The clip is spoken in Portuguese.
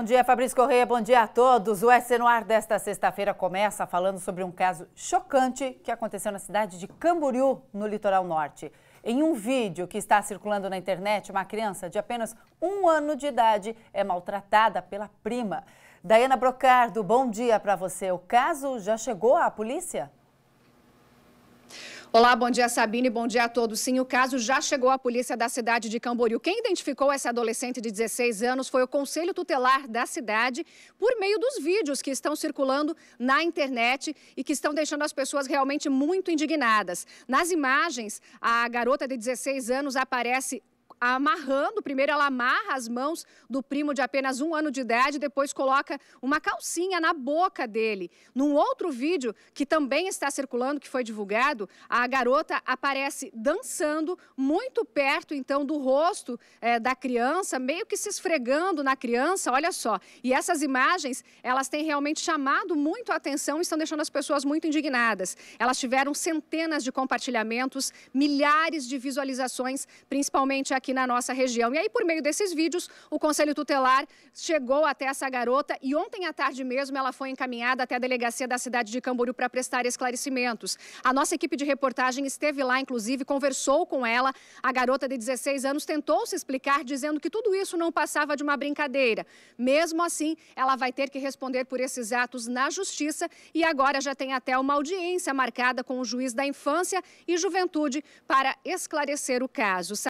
Bom dia, Fabrício Correia. Bom dia a todos. O SC no ar desta sexta-feira começa falando sobre um caso chocante que aconteceu na cidade de Camboriú, no litoral norte. Em um vídeo que está circulando na internet, uma criança de apenas um ano de idade é maltratada pela prima. Daiana Brocardo, bom dia para você. O caso já chegou à polícia? Olá, bom dia Sabine, bom dia a todos. Sim, o caso já chegou à polícia da cidade de Camboriú. Quem identificou essa adolescente de 16 anos foi o Conselho Tutelar da cidade por meio dos vídeos que estão circulando na internet e que estão deixando as pessoas realmente muito indignadas. Nas imagens, a garota de 16 anos aparece amarrando. Primeiro ela amarra as mãos do primo de apenas um ano de idade, depois coloca uma calcinha na boca dele. Num outro vídeo que também está circulando, que foi divulgado, a garota aparece dançando muito perto então do rosto é, da criança, meio que se esfregando na criança. Olha só. E essas imagens elas têm realmente chamado muito a atenção e estão deixando as pessoas muito indignadas. Elas tiveram centenas de compartilhamentos, milhares de visualizações, principalmente aqui aqui na nossa região. E aí, por meio desses vídeos, o Conselho Tutelar chegou até essa garota e ontem à tarde mesmo ela foi encaminhada até a delegacia da cidade de Camboriú para prestar esclarecimentos. A nossa equipe de reportagem esteve lá, inclusive, conversou com ela. A garota de 16 anos tentou se explicar, dizendo que tudo isso não passava de uma brincadeira. Mesmo assim, ela vai ter que responder por esses atos na justiça e agora já tem até uma audiência marcada com o juiz da infância e juventude para esclarecer o caso.